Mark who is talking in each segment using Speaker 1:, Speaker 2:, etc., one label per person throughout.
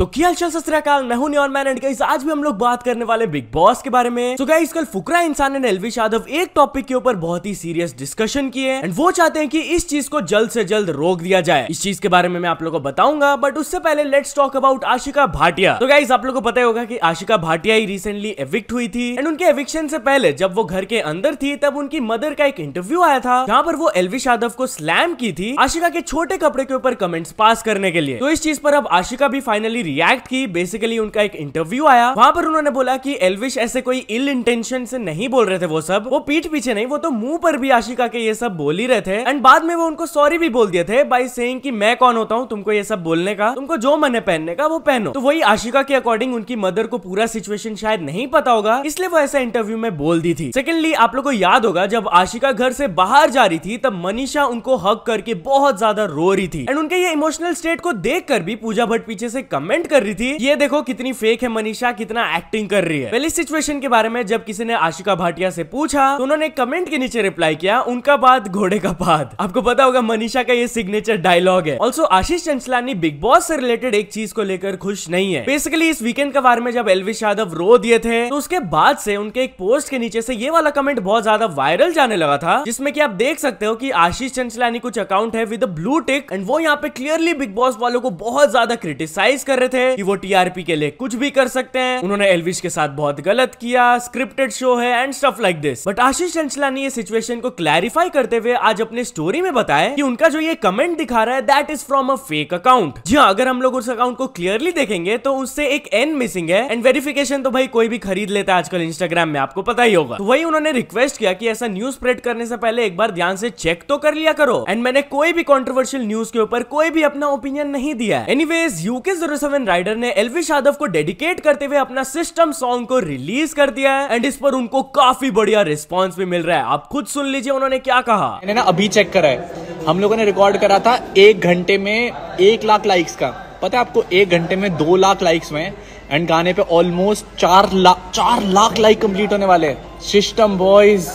Speaker 1: तो क्या चल सत्याकाल मैं हूं और मैन एंड गाइस आज भी हम लोग बात करने वाले बिग बॉस के बारे में तो गाइस कल फुकरा इंसान एंड एलवी यादव एक टॉपिक के ऊपर बहुत ही सीरियस डिस्कशन किए एंड वो चाहते हैं कि इस चीज को जल्द से जल्द रोक दिया जाए इस चीज के बारे में मैं आप लोगों को बताऊंगा बट उससे पहले let's talk about Ashika Bhatia तो गाइज गाइस आप लोग को पता होगा की आशिका भाटिया ही रिसेंटली एविक्ट हुई थी एंड उनके एविक्शन से पहले जब वो घर के अंदर थी तब उनकी मदर का एक इंटरव्यू आया था जहाँ पर वो एलवी यादव को स्लैम की थी आशिका के छोटे कपड़े के ऊपर कमेंट्स पास करने के लिए तो इस चीज पर अब आशिका भी फाइनली रिएक्ट की बेसिकली उनका एक इंटरव्यू आया वहां पर उन्होंने बोला कि एलविश ऐसे कोई इल इंटेंशन से नहीं बोल रहे थे वो सब वो पीठ पीछे नहीं वो तो मुंह पर भी आशिका के ये सब बोल ही रहे थे एंड बाद में वो उनको सॉरी भी बोल दिए थे बाई से मैं कौन होता हूँ तुमको ये सब बोलने का तुमको जो मन है पहनने का वो पहनो तो वही आशिका के अकॉर्डिंग उनकी मदर को पूरा सिचुएशन शायद नहीं पता होगा इसलिए वो ऐसा इंटरव्यू में बोल दी थी सेकेंडली आप लोग को याद होगा जब आशिका घर से बाहर जा रही थी तब मनीषा उनको हक करके बहुत ज्यादा रो रही थी एंड उनके ये इमोशनल स्टेट को देख भी पूजा भट्ट पीछे से कमेंट कमेंट कर रही थी ये देखो कितनी फेक है मनीषा कितना एक्टिंग कर रही है पहली सिचुएशन के बारे में जब किसी ने आशिका भाटिया से पूछा तो उन्होंने कमेंट के नीचे रिप्लाई किया उनका बाद घोड़े का पाद आपको पता होगा मनीषा का ये सिग्नेचर डायलॉग है also Ashish Chanchlani Bigg Boss से रिलेटेड एक चीज को लेकर खुश नहीं है बेसिकली इस वीकेंड के बारे में जब एलविश यादव रो दिए थे तो उसके बाद से उनके एक पोस्ट के नीचे से ये वाला कमेंट बहुत ज्यादा वायरल जाने लगा था जिसमें की आप देख सकते हो की आशीष चंचलानी कुछ अकाउंट है विद ब्लू टिक एंड वो यहाँ पे क्लियरली बिग बॉस वालों को बहुत ज्यादा क्रिटिसाइज कर रहे थे कि वो टीआरपी के लिए कुछ भी कर सकते हैं उन्होंने एलविश के साथ बहुत गलत किया स्क्रिप्टेड शो है and stuff like this but Ashish Chanchla ने ये सिचुएशन को क्लैरिफाई करते हुए आज अपने स्टोरी में बताया कि उनका जो ये कमेंट दिखा रहा है that is from a fake account जी हाँ अगर हम लोग उस अकाउंट को क्लियरली देखेंगे तो उससे एक एन मिसिंग है एंड वेरिफिकेशन तो भाई कोई भी खरीद लेता है आजकल इंस्टाग्राम में आपको पता ही होगा तो वही उन्होंने रिक्वेस्ट किया कि ऐसा न्यूज स्प्रेड करने से पहले एक बार ध्यान से चेक तो कर लिया करो एंड मैंने कोई भी कॉन्ट्रोवर्शियल न्यूज के ऊपर कोई भी अपना ओपिनियन नहीं दिया एनीवेज यूके जरूर सेवन राइडर ने एलविश यादव को डेडिकेट करते हुए अपना सिस्टम सॉन्ग को रिलीज कर दिया है एंड इस पर उनको काफी बढ़िया रिस्पॉन्स भी मिल रहा है आप खुद सुन लीजिए उन्होंने क्या कहा मैंने ना अभी चेक करा है हम लोगों ने रिकॉर्ड करा था एक घंटे में एक लाख लाइक्स का पता है आपको एक घंटे में दो लाख लाइक्स में एंड गाने पे ऑलमोस्ट चार लाख चार लाख लाइक कंप्लीट होने वाले system boys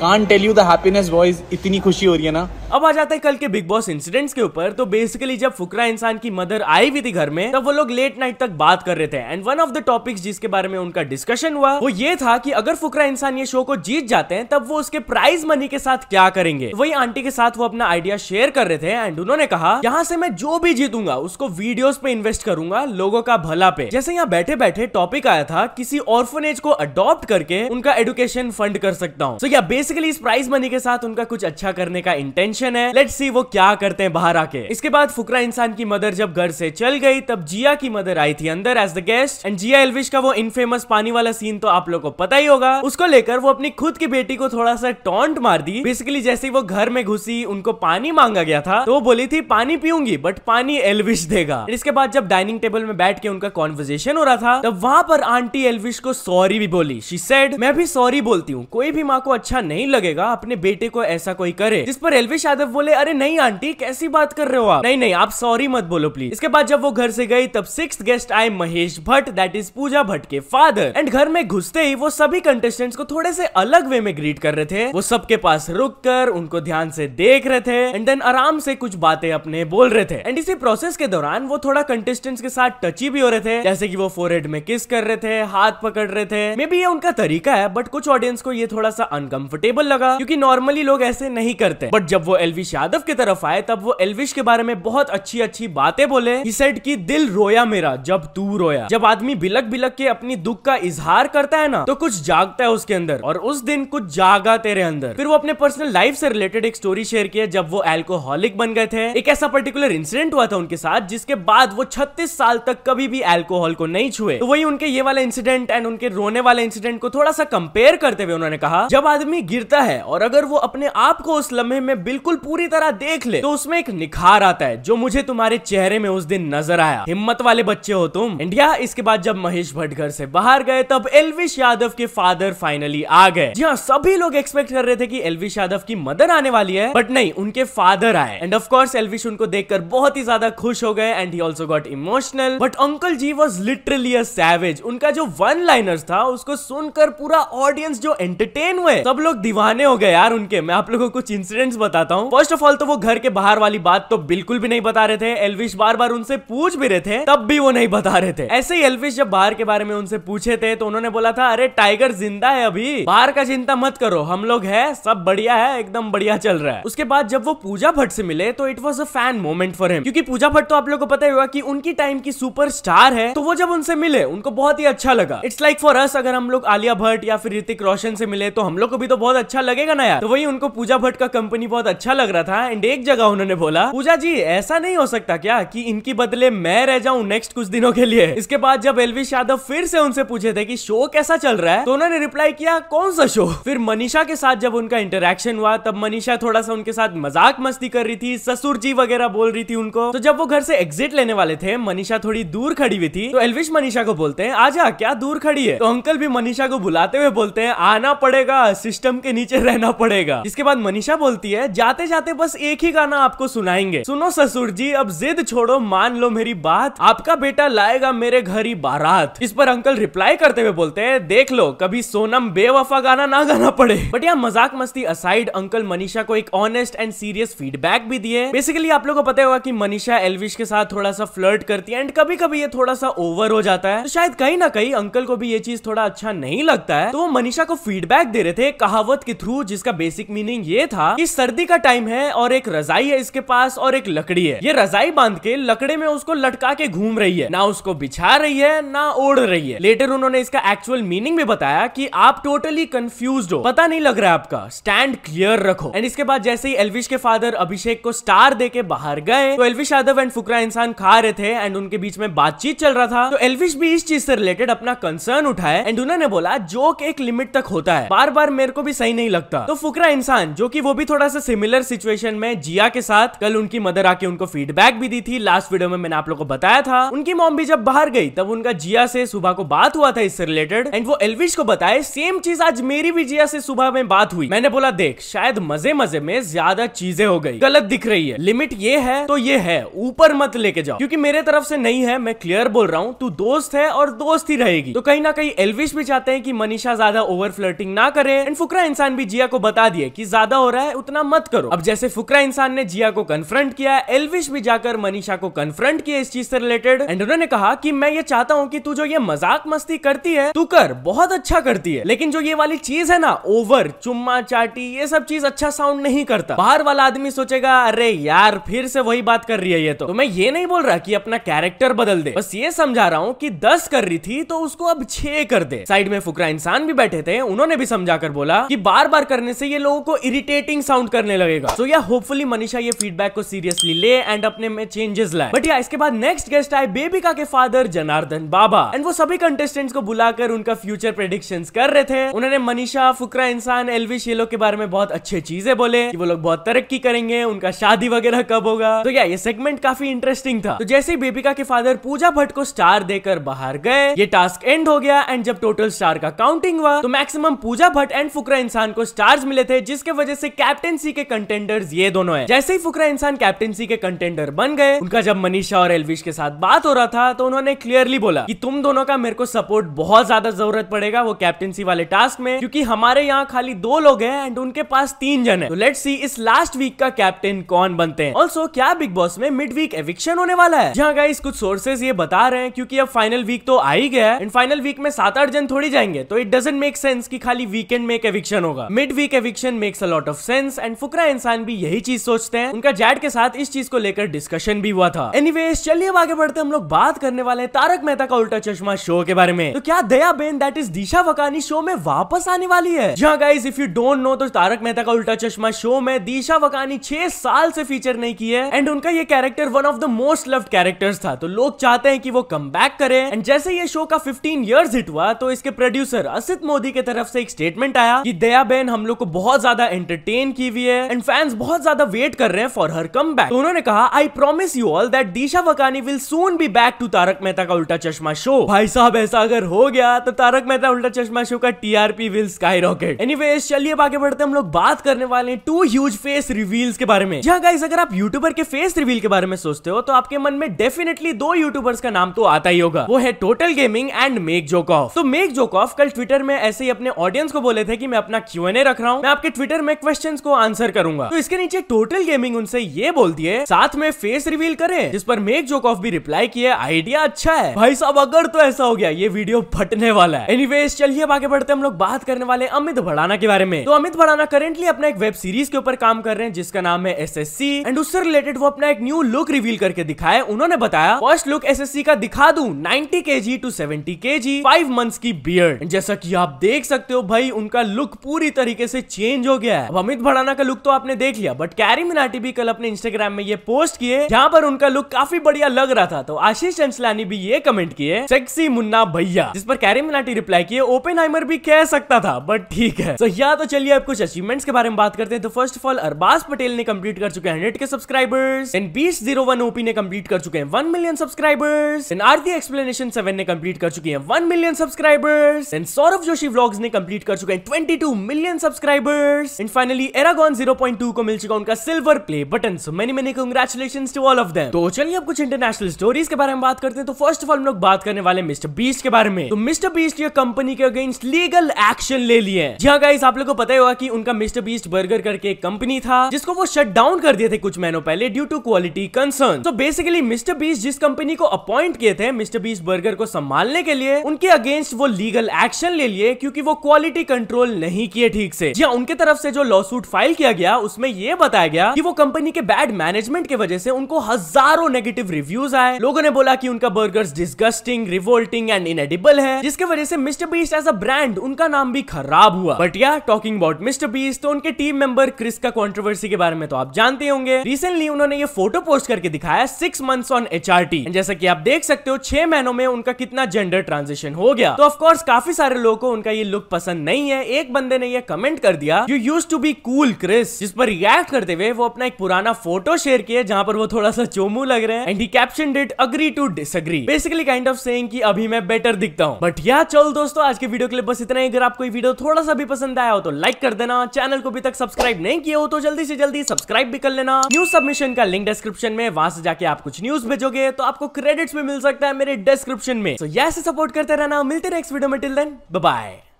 Speaker 1: can tell you the happiness boys इतनी खुशी हो रही है ना अब आ जाते हैं कल के बिग बॉस इंसिडेंट्स के ऊपर तो बेसिकली जब फुकरा इंसान की मदर आई हुई थी घर में तब वो लोग लेट नाइट तक बात कर रहे थे and one of the topics जिसके बारे में उनका डिस्कशन हुआ वो ये था कि अगर फुकरा इंसान ये शो को जीत जाते हैं तब वो उसके प्राइज मनी के साथ क्या करेंगे वही आंटी के साथ वो अपना आइडिया शेयर कर रहे थे एंड उन्होंने कहा यहाँ से मैं जो भी जीतूंगा उसको वीडियो पे इन्वेस्ट करूंगा लोगों का भला पे जैसे यहाँ बैठे बैठे टॉपिक आया था किसी ऑर्फनेज को अडॉप्ट करके उनका एडुकेशन फंड कर सकता हूँ तो so, या बेसिकली इस प्राइज मनी के साथ उनका कुछ अच्छा करने का इंटेंशन मिशन है लेट्स सी वो क्या करते हैं बाहर आके इसके बाद फुकरा इंसान की मदर जब घर से चल गई तब जिया की मदर आई थी अंदर as the guest and Jiya Elvish का वो इनफेमस पानी वाला सीन तो आप लोग को पता ही होगा उसको लेकर वो अपनी खुद की बेटी को थोड़ा सा टॉन्ट मार दी बेसिकली जैसे वो घर में घुसी उनको पानी मांगा गया था तो वो बोली थी पानी पीऊंगी बट पानी एलविश देगा इसके बाद जब डाइनिंग टेबल में बैठ के उनका कॉन्वर्जेशन हो रहा था तब वहां पर आंटी एलविश को सॉरी भी बोली शी सेड मैं भी सॉरी बोलती हूँ कोई भी माँ को अच्छा नहीं लगेगा अपने बेटे को ऐसा कोई करे जिस पर एलविश यादव बोले अरे नहीं आंटी कैसी बात कर रहे हो आप नहीं नहीं आप सॉरी मत बोलो प्लीज इसके बाद जब वो घर से गई तब सिक्स गेस्ट आए महेश भट्ट दैट इज पूजा भट्ट के फादर एंड घर में घुसते ही वो सभी कंटेस्टेंट्स को थोड़े से अलग वे में ग्रीट कर रहे थे वो सबके पास रुक कर उनको ध्यान से देख रहे थे एंड देन आराम से कुछ बातें अपने बोल रहे थे एंड इसी प्रोसेस के दौरान वो थोड़ा कंटेस्टेंट्स के साथ टची भी हो रहे थे जैसे की वो फोरहेड में किस कर रहे थे हाथ पकड़ रहे थे मे बी ये उनका तरीका है बट कुछ ऑडियंस को ये थोड़ा सा अनकंफर्टेबल लगा क्योंकि नॉर्मली लोग ऐसे नहीं करते बट जब वो एलविश यादव की तरफ आए तब वो एलविश के बारे में बहुत अच्छी अच्छी बातें बोले सेट की दिल रोया मेरा जब तू रोया जब आदमी बिलक बिलक के अपनी दुख का इजहार करता है ना तो कुछ जागता है उसके अंदर और उस दिन कुछ जागा तेरे अंदर फिर वो अपने पर्सनल लाइफ से रिलेटेड एक स्टोरी शेयर किया जब वो एल्कोहलिक बन गए थे एक ऐसा पर्टिकुलर इंसिडेंट हुआ था उनके साथ जिसके बाद वो छत्तीस साल तक कभी भी एल्कोहल को नहीं छुए तो वही उनके ये वाला इंसिडेंट एंड उनके रोने वाले इंसिडेंट को थोड़ा सा कंपेयर करते हुए उन्होंने कहा जब आदमी गिरता है और अगर वो अपने आप को उस लम्हे में बिल्कुल बिल्कुल पूरी तरह देख ले तो उसमें एक निखार आता है जो मुझे तुम्हारे चेहरे में उस दिन नजर आया हिम्मत वाले बच्चे हो तुम इंडिया इसके बाद जब महेश भट्ट घर से बाहर गए तब एलविश यादव के फादर फाइनली आ गए जी हाँ सभी लोग एक्सपेक्ट कर रहे थे कि एलविश यादव की मदर आने वाली है बट नहीं उनके फादर आए एंड ऑफकोर्स एलविश उनको देखकर बहुत ही ज्यादा खुश हो गए and he also got emotional but uncle ji was literally a savage उनका जो वन लाइनर था उसको सुनकर पूरा ऑडियंस जो एंटरटेन हुए सब लोग दीवाने हो गए यार उनके मैं आप लोगों को कुछ इंसिडेंट्स बताता बताता हूँ फर्स्ट ऑफ ऑल तो वो घर के बाहर वाली बात तो बिल्कुल भी नहीं बता रहे थे एलविश बार बार उनसे पूछ भी रहे थे तब भी वो नहीं बता रहे थे ऐसे ही एलविश जब बाहर के बारे में उनसे पूछे थे तो उन्होंने बोला था अरे टाइगर जिंदा है अभी बाहर का चिंता मत करो हम लोग है सब बढ़िया है एकदम बढ़िया चल रहा है उसके बाद जब वो पूजा भट्ट से मिले तो it was a fan moment for him क्योंकि पूजा भट्ट तो आप लोग को पता ही होगा कि उनकी टाइम की सुपर स्टार है तो वो जब उनसे मिले उनको बहुत ही अच्छा लगा इट्स लाइक फॉर अस अगर हम लोग आलिया भट्ट या फिर ऋतिक रोशन से मिले तो हम लोग को भी तो बहुत अच्छा लगेगा ना यार तो वही उनको पूजा भट्ट का कंपनी बहुत अच्छा अच्छा लग रहा था एंड एक जगह उन्होंने बोला पूजा जी ऐसा नहीं हो सकता क्या कि इनकी बदले मैं रह जाऊं नेक्स्ट कुछ दिनों के लिए इसके बाद जब एलविश यादव फिर से उनसे पूछे थे कि शो कैसा चल रहा है तो उन्होंने रिप्लाई किया कौन सा शो फिर मनीषा के साथ जब उनका इंटरेक्शन हुआ तब मनीषा थोड़ा सा उनके साथ मजाक मस्ती कर रही थी ससुर जी वगैरह बोल रही थी उनको तो जब वो घर से एग्जिट लेने वाले थे मनीषा थोड़ी दूर खड़ी हुई थी तो एलविश मनीषा को बोलते हैं आजा क्या दूर खड़ी है तो अंकल भी मनीषा को बुलाते हुए बोलते हैं आना पड़ेगा सिस्टम के नीचे रहना पड़ेगा इसके बाद मनीषा बोलती है जा जाते जाते बस एक ही गाना आपको सुनाएंगे सुनो ससुर जी अब जिद छोड़ो मान लो मेरी बात आपका बेटा लाएगा मेरे घर ही बारात इस पर अंकल रिप्लाई करते हुए बोलते हैं देख लो कभी सोनम बेवफा गाना ना गाना पड़े बट यहाँ मजाक मस्ती असाइड अंकल मनीषा को एक ऑनेस्ट एंड सीरियस फीडबैक भी दिए बेसिकली आप लोग को पता होगा की मनीषा एलविश के साथ थोड़ा सा फ्लर्ट करती है एंड कभी कभी ये थोड़ा सा ओवर हो जाता है तो शायद कहीं ना कहीं अंकल को भी ये चीज थोड़ा अच्छा नहीं लगता है तो वो मनीषा को फीडबैक दे रहे थे कहावत के थ्रू जिसका बेसिक मीनिंग ये था कि सर्दी का टाइम है और एक रजाई है इसके पास और एक लकड़ी है ये रजाई बांध के लकड़े में उसको लटका के घूम रही है ना उसको बिछा रही है ना ओढ़ रही है लेटर उन्होंने इसका एक्चुअल मीनिंग भी बताया कि आप टोटली कंफ्यूज हो पता नहीं लग रहा है आपका स्टैंड क्लियर रखो एंड इसके बाद जैसे ही एलविश के फादर अभिषेक को स्टार दे के बाहर गए तो एलविश यादव एंड फुकरा इंसान खा रहे थे एंड उनके बीच में बातचीत चल रहा था तो एलविश भी इस चीज से रिलेटेड अपना कंसर्न उठाए एंड उन्होंने बोला जोक एक लिमिट तक होता है बार बार मेरे को भी सही नहीं लगता तो फुकरा इंसान जो की वो भी थोड़ा सा सिमिलर सिमिलर सिचुएशन में जिया के साथ कल उनकी मदर आके उनको फीडबैक भी दी थी लास्ट वीडियो में मैंने आप लोगों को बताया था उनकी मॉम भी जब बाहर गई तब उनका जिया से सुबह को बात हुआ था इससे रिलेटेड एंड वो एलविश को बताए सेम चीज आज मेरी भी जिया से सुबह में बात हुई मैंने बोला देख शायद मजे मजे में ज्यादा चीजें हो गई गलत दिख रही है लिमिट ये है तो ये है ऊपर मत लेके जाओ क्योंकि मेरे तरफ से नहीं है मैं क्लियर बोल रहा हूँ तू दोस्त है और दोस्त ही रहेगी तो कहीं ना कहीं एलविश भी चाहते हैं कि मनीषा ज्यादा ओवर फ्लर्टिंग ना करे एंड फुकरा इंसान भी जिया को बता दिए कि ज्यादा हो रहा है उतना मत करो करो अब जैसे फुकरा इंसान ने जिया को कन्फ्रंट किया एलविश भी जाकर मनीषा को कन्फ्रंट किया इस चीज से रिलेटेड एंड उन्होंने कहा कि मैं ये चाहता हूँ कि तू जो ये मजाक मस्ती करती है तू कर बहुत अच्छा करती है लेकिन जो ये वाली चीज है ना ओवर चुम्मा चाटी ये सब चीज अच्छा साउंड नहीं करता बाहर वाला आदमी सोचेगा अरे यार फिर से वही बात कर रही है ये तो, तो मैं ये नहीं बोल रहा कि अपना कैरेक्टर बदल दे बस ये समझा रहा हूँ कि दस कर रही थी तो उसको अब छे कर दे साइड में फुकरा इंसान भी बैठे थे उन्होंने भी समझा कर बोला की बार बार करने से ये लोगों को इरिटेटिंग साउंड करने लगे करेगा सो या होपफुली मनीषा ये फीडबैक को सीरियसली ले एंड अपने में चेंजेस लाए बट या इसके बाद नेक्स्ट गेस्ट आए बेबिका के फादर जनार्दन बाबा एंड वो सभी कंटेस्टेंट्स को बुलाकर उनका फ्यूचर प्रेडिक्शन कर रहे थे उन्होंने मनीषा फुकरा इंसान एलवी शेलो के बारे में बहुत अच्छी चीजें बोले कि वो लोग बहुत तरक्की करेंगे उनका शादी वगैरह कब होगा तो या ये सेगमेंट काफी इंटरेस्टिंग था तो जैसे ही बेबिका के फादर पूजा भट्ट को स्टार देकर बाहर गए ये टास्क एंड हो गया एंड जब टोटल स्टार का काउंटिंग हुआ तो मैक्सिमम पूजा भट्ट एंड फुकरा इंसान को स्टार्स मिले थे जिसके वजह से कैप्टेंसी के कंटेंडर्स ये दोनों हैं जैसे ही फुकरा इंसान कैप्टनसी के कंटेंडर बन गए उनका जब मनीषा और एलविश के साथ बात हो रहा था तो उन्होंने क्लियरली बोला कि तुम दोनों का मेरे को सपोर्ट बहुत ज्यादा जरूरत पड़ेगा वो कैप्टनसी वाले टास्क में क्योंकि हमारे यहाँ खाली दो लोग हैं एंड उनके पास तीन जन है तो लेट सी इस लास्ट वीक का कैप्टन कौन बनते हैं ऑल्सो क्या बिग बॉस में मिड वीक एविक्शन होने वाला है जहाँ गाइस कुछ सोर्सेज ये बता रहे हैं क्योंकि अब फाइनल वीक तो आ ही गया एंड फाइनल वीक में सात आठ जन थोड़ी जाएंगे तो इट डजेंट मेक सेंस की खाली वीकेंड में एक एविक्शन होगा mid week eviction makes a lot of sense and Fukra सारा इंसान भी यही चीज सोचते हैं उनका जैड के साथ इस चीज को लेकर डिस्कशन भी हुआ था एनी चलिए अब आगे बढ़ते हम लोग बात करने वाले तारक मेहता का उल्टा चश्मा शो के बारे में तो क्या Daya ben that is Disha Vakani show में वापस आने वाली है जहाँ guys if you don't know तो तारक मेहता का उल्टा चश्मा शो में दिशा वकानी छह साल से फीचर नहीं की है एंड उनका ये character one of the most loved characters था तो लोग चाहते हैं कि वो कम बैक करे एंड जैसे ये शो का फिफ्टीन इयर्स हिट हुआ तो इसके प्रोड्यूसर असित मोदी के तरफ से एक स्टेटमेंट आया कि दया बेन हम लोग को बहुत ज्यादा एंटरटेन की हुई है एंड फैंस बहुत ज्यादा वेट कर रहे हैं फॉर हर कम बैक उन्होंने कहा I promise you all that Disha Vakani will soon be back to Tarak Mehta का उल्टा चश्मा शो भाई साहब ऐसा अगर हो गया तो तारक मेहता उल्टा चश्मा शो का TRP will skyrocket anyways चलिए आगे बढ़ते हम लोग बात करने वाले हैं टू ह्यूज फेस रिवील्स के बारे में जहाँ गाइस अगर आप यूट्यूबर के फेस रिवील के बारे में सोचते हो तो आपके मन में डेफिनेटली दो यूट्यूबर्स का नाम तो आता ही होगा वो है Total Gaming and Make Joke Of तो मेक जोक ऑफ कल ट्विटर में ऐसे ही अपने ऑडियंस को बोले थे कि मैं अपना क्यू रख रहा हूँ मैं आपके ट्विटर में क्वेश्चन को आंसर कर करूंगा तो इसके नीचे टोटल गेमिंग उनसे ये बोलती है साथ में फेस रिवील करे जिस पर मेक जोक ऑफ भी रिप्लाई किया आइडिया अच्छा है भाई साहब अगर तो ऐसा हो गया ये वीडियो फटने वाला है एनीवेज चलिए आगे बढ़ते हम लोग बात करने वाले अमित भड़ाना के बारे में तो अमित भड़ाना करेंटली अपना एक वेब सीरीज के ऊपर काम कर रहे हैं जिसका नाम है एस एंड उससे रिलेटेड वो अपना एक न्यू लुक रिवील करके दिखाए उन्होंने बताया फर्स्ट लुक एस का दिखा दू नाइनटी के जी टू सेवेंटी के जी फाइव मंथ की बियर्ड जैसा की आप देख सकते हो भाई उनका लुक पूरी तरीके से चेंज हो गया है अब अमित भड़ाना का लुक तो आपने देख लिया बट कैरी मिनाटी भी कल अपने इंस्टाग्राम में ये पोस्ट किए जहाँ पर उनका लुक काफी बढ़िया लग रहा था तो आशीष चंचलानी भी ये कमेंट किए सेक्सी मुन्ना भैया जिस पर कैरी मिनाटी रिप्लाई किए ओपन भी कह सकता था बट ठीक है तो या तो चलिए अब कुछ अचीवमेंट्स के बारे में बात करते हैं तो first of all Arbaaz Patel ने कम्प्लीट कर चुके हंड्रेड के सब्सक्राइबर्स एंड बीस जीरो वन ओपी ने कम्प्लीट कर चुके हैं one million subscribers and Aarti explanation seven ने कम्प्लीट कर चुकी है one million subscribers and Saurabh Joshi vlogs ने कम्प्लीट कर चुके हैं twenty two million subscribers and finally Aragon zero 2.2 को मिल चुका उनका silver play button so many many congratulation to all of them तो चलिए अब कुछ इंटरनेशनल स्टोरीज के बारे में बात करते हैं तो फर्स्ट ऑफ ऑल हम लोग बात करने वाले मिस्टर बीस्ट के बारे में तो मिस्टर बीस्ट ये कंपनी के अगेंस्ट लीगल एक्शन ले लिए हैं यहाँ गाइस आप लोग को पता ही होगा कि उनका मिस्टर बीस्ट बर्गर करके एक कंपनी था जिसको वो शट डाउन कर दिए थे कुछ महीनों पहले ड्यू टू क्वालिटी कंसर्न तो बेसिकली मिस्टर बीस्ट जिस कंपनी को अपॉइंट किए थे मिस्टर बीस्ट बर्गर को संभालने के लिए उनके अगेंस्ट वो लीगल एक्शन ले लिए क्योंकि वो क्वालिटी कंट्रोल नहीं किए ठीक से जी उनके तरफ से जो लॉ सूट फाइल किया गया गया उसमें यह बताया गया कि वो कंपनी के बैड मैनेजमेंट के वजह से उनको हजारों नेगेटिव रिव्यूज आए लोगों ने बोला कि उनका burgers disgusting revolting and inedible है जिसके वजह से Mr Beast as a brand उनका नाम भी खराब हुआ बट या टॉकिंग अबाउट मिस्टर बीस तो उनके टीम मेंबर क्रिस का कॉन्ट्रोवर्सी के बारे में तो आप जानते होंगे रिसेंटली उन्होंने ये फोटो पोस्ट करके दिखाया six months on H R T जैसा की आप देख सकते हो छह महीनों में उनका कितना जेंडर ट्रांजेक्शन हो गया तो ऑफकोर्स काफी सारे लोगों को उनका ये लुक पसंद नहीं है एक बंदे ने ये कमेंट कर दिया you used to be cool Chris जिस पर रिएक्ट करते हुए वो अपना एक पुराना फोटो शेयर किए जहाँ पर वो थोड़ा सा चोमू लग रहे हैं and he caption did agree to disagree basically kind of saying कि अभी मैं बेटर दिखता हूँ बट या चल दोस्तों आज के वीडियो के लिए बस इतना ही अगर आपको वीडियो थोड़ा सा भी पसंद आया हो तो लाइक कर देना चैनल को अभी तक सब्सक्राइब नहीं किया हो तो जल्दी से जल्दी सब्सक्राइब भी कर लेना न्यूज सबमिशन का लिंक डिस्क्रिप्शन में वहां से जाके आप कुछ न्यूज भेजोगे तो आपको क्रेडिट्स भी मिल सकता है मेरे डिस्क्रिप्शन में तो so, ऐसे सपोर्ट करते रहना मिलते नेक्स्ट वीडियो में टिल देन बाय